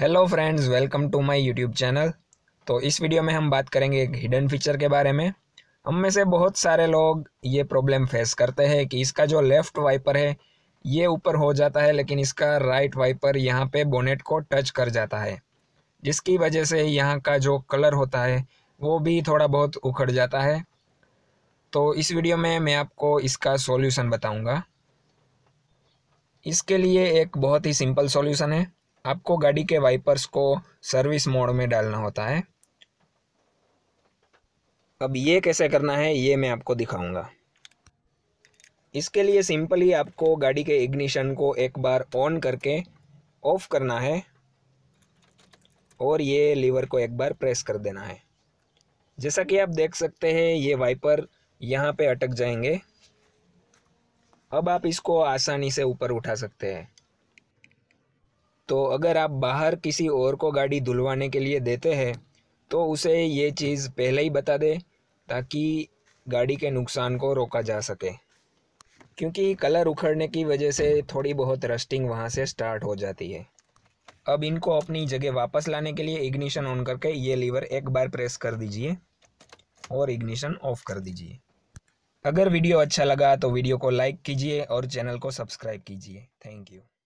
hello friends welcome to my YouTube channel तो इस video में हम बात करेंगे एक हिडन फीचर के बारे में हम में से बहुत सारे लोग ये प्रॉब्लम फेस करते हैं कि इसका जो लेफ़्ट वाइपर है ये ऊपर हो जाता है लेकिन इसका राइट वाइपर यहाँ पे बोनेट को टच कर जाता है जिसकी वजह से यहाँ का जो कलर होता है वो भी थोड़ा बहुत उखड़ जाता है तो इस वीडियो में मैं आपको इसका सोल्यूशन बताऊँगा इसके लिए एक बहुत ही सिंपल सोल्यूशन है आपको गाड़ी के वाइपर्स को सर्विस मोड में डालना होता है अब ये कैसे करना है ये मैं आपको दिखाऊंगा इसके लिए सिंपली आपको गाड़ी के इग्निशन को एक बार ऑन करके ऑफ करना है और ये लीवर को एक बार प्रेस कर देना है जैसा कि आप देख सकते हैं ये वाइपर यहाँ पे अटक जाएंगे अब आप इसको आसानी से ऊपर उठा सकते हैं तो अगर आप बाहर किसी और को गाड़ी धुलवाने के लिए देते हैं तो उसे ये चीज़ पहले ही बता दे ताकि गाड़ी के नुकसान को रोका जा सके क्योंकि कलर उखड़ने की वजह से थोड़ी बहुत रस्टिंग वहाँ से स्टार्ट हो जाती है अब इनको अपनी जगह वापस लाने के लिए इग्निशन ऑन करके ये लीवर एक बार प्रेस कर दीजिए और इग्निशन ऑफ कर दीजिए अगर वीडियो अच्छा लगा तो वीडियो को लाइक कीजिए और चैनल को सब्सक्राइब कीजिए थैंक यू